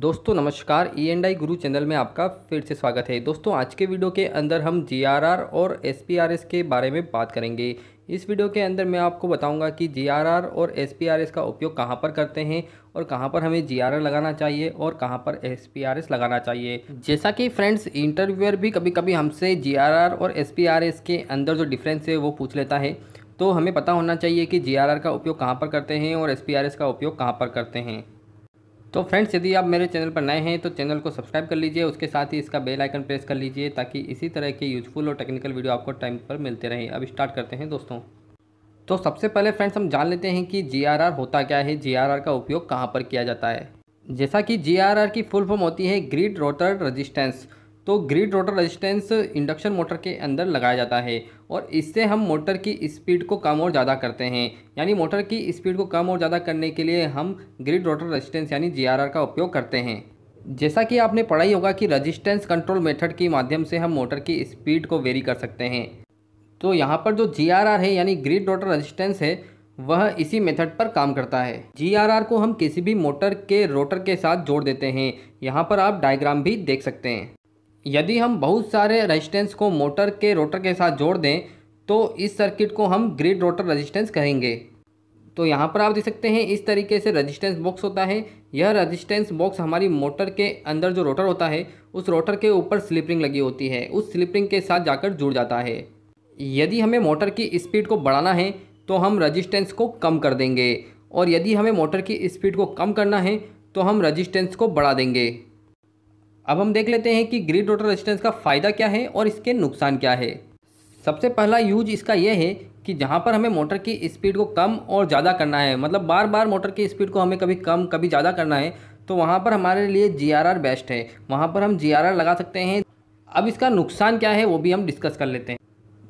दोस्तों नमस्कार E and I गुरु चैनल में आपका फिर से स्वागत है दोस्तों आज के वीडियो के अंदर हम जीआरआर और एसपीआरएस के बारे में बात करेंगे इस वीडियो के अंदर मैं आपको बताऊंगा कि जीआरआर और एसपीआरएस का उपयोग कहां पर करते हैं और कहां पर हमें जीआरआर लगाना चाहिए और कहां पर एसपीआरएस लगाना चाहिए जैसा कि फ्रेंड्स इंटरव्यूअर भी कभी कभी हमसे जीआरआर और एसपीआरएस के अंदर जो डिफरेंस है वो पूछ लेता है तो हमें पता होना चाहिए कि आर का उपयोग कहाँ पर करते हैं और एस का उपयोग कहाँ पर करते हैं तो फ्रेंड्स यदि आप मेरे चैनल पर नए हैं तो चैनल को सब्सक्राइब कर लीजिए उसके साथ ही इसका बेल आइकन प्रेस कर लीजिए ताकि इसी तरह के यूजफुल और टेक्निकल वीडियो आपको टाइम पर मिलते रहें अब स्टार्ट करते हैं दोस्तों तो सबसे पहले फ्रेंड्स हम जान लेते हैं कि जी होता क्या है जी का उपयोग कहाँ पर किया जाता है जैसा कि जी की फुल फॉर्म होती है ग्रीड रोटर रजिस्टेंस तो grid rotor resistance induction motor के अंदर लगाया जाता है और इससे हम मोटर की स्पीड को कम और ज़्यादा करते हैं यानी मोटर की स्पीड को कम और ज़्यादा करने के लिए हम ग्रिड रोटर रेजिस्टेंस यानी जी का उपयोग करते हैं जैसा कि आपने पढ़ाई होगा कि रजिस्टेंस कंट्रोल मेथड के माध्यम से हम मोटर की स्पीड को वेरी कर सकते हैं तो यहाँ पर जो जी है यानी ग्रिड रोटर रजिस्टेंस है वह इसी मेथड पर काम करता है जी को हम किसी भी मोटर के रोटर के साथ जोड़ देते हैं यहाँ पर आप डायग्राम भी देख सकते हैं यदि हम बहुत सारे रेजिस्टेंस को मोटर के रोटर के साथ जोड़ दें तो इस सर्किट को हम ग्रिड रोटर रेजिस्टेंस कहेंगे तो यहाँ पर आप देख सकते हैं इस तरीके से रेजिस्टेंस बॉक्स होता है यह रेजिस्टेंस बॉक्स हमारी मोटर के अंदर जो रोटर होता है उस रोटर के ऊपर स्लिपरिंग लगी होती है उस स्लिपरिंग के साथ जाकर जुड़ जाता है यदि हमें मोटर की स्पीड को बढ़ाना है तो हम रजिस्टेंस को कम कर देंगे और यदि हमें मोटर की स्पीड को कम करना है तो हम रजिस्टेंस को बढ़ा देंगे अब हम देख लेते हैं कि ग्रिड वोटर रेजिस्टेंस का फ़ायदा क्या है और इसके नुकसान क्या है सबसे पहला यूज इसका यह है कि जहाँ पर हमें मोटर की स्पीड को कम और ज़्यादा करना है मतलब बार बार मोटर की स्पीड को हमें कभी कम कभी ज़्यादा करना है तो वहाँ पर हमारे लिए जी बेस्ट है वहाँ पर हम जी लगा सकते हैं अब इसका नुकसान क्या है वो भी हम डिस्कस कर लेते हैं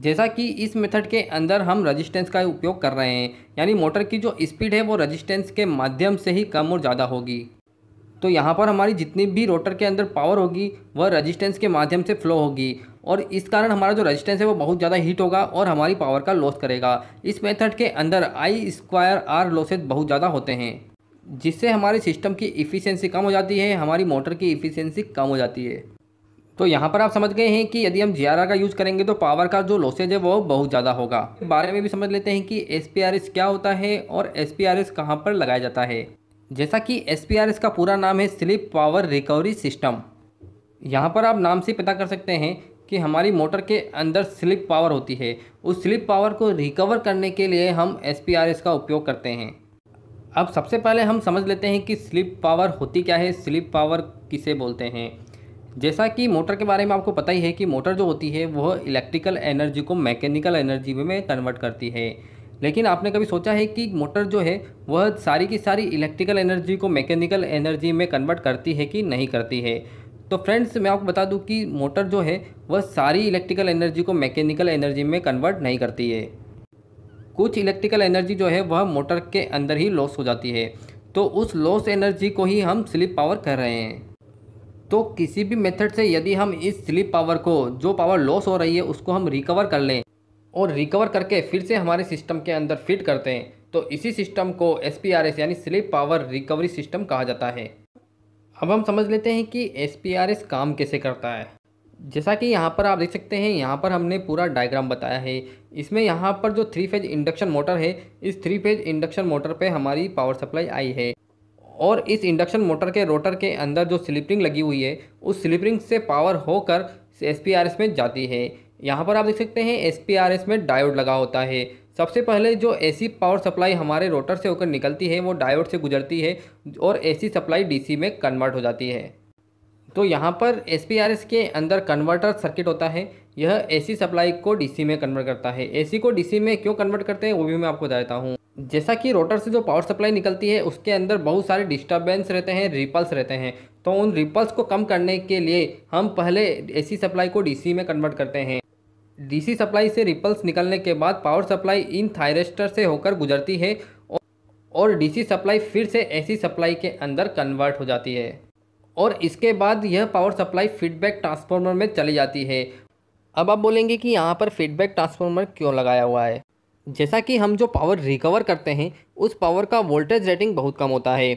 जैसा कि इस मेथड के अंदर हम रजिस्टेंस का उपयोग कर रहे हैं यानी मोटर की जो स्पीड है वो रजिस्टेंस के माध्यम से ही कम और ज़्यादा होगी तो यहाँ पर हमारी जितनी भी रोटर के अंदर पावर होगी वह रजिस्टेंस के माध्यम से फ्लो होगी और इस कारण हमारा जो रजिस्टेंस है वो बहुत ज़्यादा हीट होगा और हमारी पावर का लॉस करेगा इस मेथड के अंदर आई स्क्वायर आर लॉसेज बहुत ज़्यादा होते हैं जिससे हमारे सिस्टम की इफ़िशेंसी कम हो जाती है हमारी मोटर की इफ़िशेंसी कम हो जाती है तो यहाँ पर आप समझ गए हैं कि यदि हम जी का यूज़ करेंगे तो पावर का जो लॉसेज है वो बहुत ज़्यादा होगा बारे में भी समझ लेते हैं कि एस क्या होता है और एस पी कहाँ पर लगाया जाता है जैसा कि एस का पूरा नाम है स्लिप पावर रिकवरी सिस्टम यहाँ पर आप नाम से पता कर सकते हैं कि हमारी मोटर के अंदर स्लिप पावर होती है उस स्लिप पावर को रिकवर करने के लिए हम एस का उपयोग करते हैं अब सबसे पहले हम समझ लेते हैं कि स्लिप पावर होती क्या है स्लिप पावर किसे बोलते हैं जैसा कि मोटर के बारे में आपको पता ही है कि मोटर जो होती है वह इलेक्ट्रिकल एनर्जी को मैकेनिकल एनर्जी में कन्वर्ट करती है लेकिन आपने कभी सोचा है कि मोटर जो है वह सारी की सारी इलेक्ट्रिकल एनर्जी को मैकेनिकल एनर्जी में कन्वर्ट करती है कि नहीं करती है तो फ्रेंड्स मैं आपको बता दूं कि मोटर जो है वह सारी इलेक्ट्रिकल एनर्जी को मैकेनिकल एनर्जी में कन्वर्ट नहीं करती है कुछ इलेक्ट्रिकल एनर्जी जो है वह मोटर के अंदर ही लॉस हो जाती है तो उस लॉस एनर्जी को ही हम स्लिप पावर कह रहे हैं तो किसी भी मेथड से यदि हम इस स्लिप पावर को जो पावर लॉस हो रही है उसको हम रिकवर कर लें और रिकवर करके फिर से हमारे सिस्टम के अंदर फिट करते हैं तो इसी सिस्टम को एस यानी स्लिप पावर रिकवरी सिस्टम कहा जाता है अब हम समझ लेते हैं कि एस काम कैसे करता है जैसा कि यहाँ पर आप देख सकते हैं यहाँ पर हमने पूरा डायग्राम बताया है इसमें यहाँ पर जो थ्री फेज इंडक्शन मोटर है इस थ्री फेज इंडक्शन मोटर पे हमारी पावर सप्लाई आई है और इस इंडक्शन मोटर के रोटर के अंदर जो स्लिपरिंग लगी हुई है उस स्लिपरिंग से पावर होकर एस में जाती है यहाँ पर आप देख सकते हैं एस में डायोड लगा होता है सबसे पहले जो एसी पावर सप्लाई हमारे रोटर से होकर निकलती है वो डायोड से गुजरती है और एसी सप्लाई डीसी में कन्वर्ट हो जाती है तो यहाँ पर एस के अंदर कन्वर्टर सर्किट होता है यह एसी सप्लाई को डीसी में कन्वर्ट करता है एसी को डीसी में क्यों कन्वर्ट करते हैं वो भी मैं आपको बता देता हूँ जैसा कि रोटर से जो पावर सप्लाई निकलती है उसके अंदर बहुत सारे डिस्टर्बेंस रहते हैं रिपल्स रहते हैं तो उन रिपल्स को कम करने के लिए हम पहले एसी सप्लाई को डीसी में कन्वर्ट करते हैं डीसी सप्लाई से रिपल्स निकलने के बाद पावर सप्लाई इन थायरेस्टर से होकर गुजरती है और डीसी सप्लाई फिर से एसी सप्लाई के अंदर कन्वर्ट हो जाती है और इसके बाद यह पावर सप्लाई फीडबैक ट्रांसफार्मर में चली जाती है अब आप बोलेंगे कि यहाँ पर फीडबैक ट्रांसफार्मर क्यों लगाया हुआ है जैसा कि हम जो पावर रिकवर करते हैं उस पावर का वोल्टेज रेटिंग बहुत कम होता है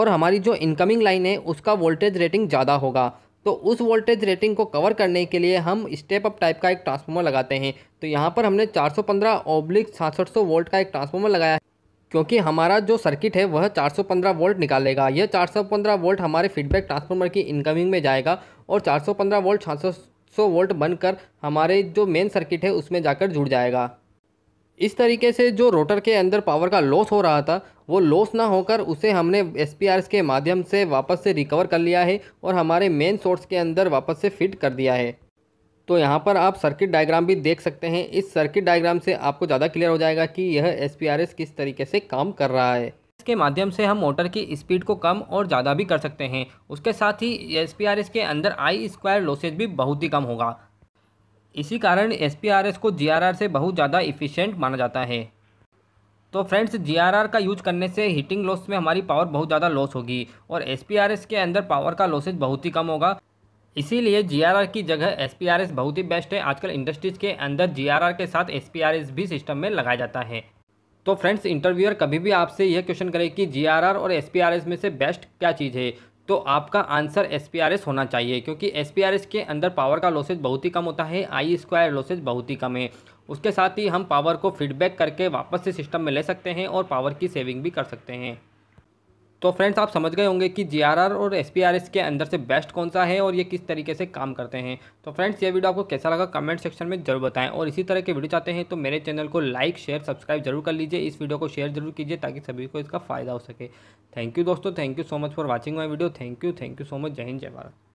और हमारी जो इनकमिंग लाइन है उसका वोल्टेज रेटिंग ज़्यादा होगा तो उस वोल्टेज रेटिंग को कवर करने के लिए हम स्टेप अप टाइप का एक ट्रांसफार्मर लगाते हैं तो यहाँ पर हमने 415 सौ पंद्रह ओब्लिक सौ वोल्ट का एक ट्रांसफार्मर लगाया है क्योंकि हमारा जो सर्किट है वह 415 वोल्ट निकालेगा यह 415 वोल्ट हमारे फीडबैक ट्रांसफार्मर की इनकमिंग में जाएगा और 415 वोल्ट सौ वोल्ट बनकर हमारे जो मेन सर्किट है उसमें जाकर जुड़ जाएगा इस तरीके से जो रोटर के अंदर पावर का लॉस हो रहा था वो लॉस ना होकर उसे हमने एस के माध्यम से वापस से रिकवर कर लिया है और हमारे मेन सोर्स के अंदर वापस से फिट कर दिया है तो यहाँ पर आप सर्किट डायग्राम भी देख सकते हैं इस सर्किट डायग्राम से आपको ज़्यादा क्लियर हो जाएगा कि यह एस किस तरीके से काम कर रहा है इसके माध्यम से हम मोटर की स्पीड को कम और ज़्यादा भी कर सकते हैं उसके साथ ही एस के अंदर आई स्क्वायर लॉसेज भी बहुत ही कम होगा इसी कारण एस को जी से बहुत ज़्यादा इफ़िशेंट माना जाता है तो फ्रेंड्स जी का यूज करने से हीटिंग लॉस में हमारी पावर बहुत ज़्यादा लॉस होगी और एस के अंदर पावर का लॉसेज बहुत ही कम होगा इसीलिए जी की जगह एस बहुत ही बेस्ट है आजकल इंडस्ट्रीज़ के अंदर जी के साथ एस भी सिस्टम में लगाया जाता है तो फ्रेंड्स इंटरव्यूअर कभी भी आपसे यह क्वेश्चन करे कि जी और एस में से बेस्ट क्या चीज़ है तो आपका आंसर एस होना चाहिए क्योंकि एस के अंदर पावर का लॉसेज बहुत ही कम होता है आई स्क्वायर लॉसेज बहुत ही कम है उसके साथ ही हम पावर को फीडबैक करके वापस से सिस्टम में ले सकते हैं और पावर की सेविंग भी कर सकते हैं तो फ्रेंड्स आप समझ गए होंगे कि जीआरआर और एसपीआरएस के अंदर से बेस्ट कौन सा है और ये किस तरीके से काम करते हैं तो फ्रेंड्स ये वीडियो आपको कैसा लगा कमेंट सेक्शन में जरूर बताएं और इसी तरह के वीडियो चाहते हैं तो मेरे चैनल को लाइक शेयर सब्सक्राइब जरूर कर लीजिए इस वीडियो को शेयर जरूर कीजिए ताकि सभी को इसका फायदा हो सके थैंक यू दोस्तों thank you so much for watching my video thank you thank you so much जय हिंद जय भारत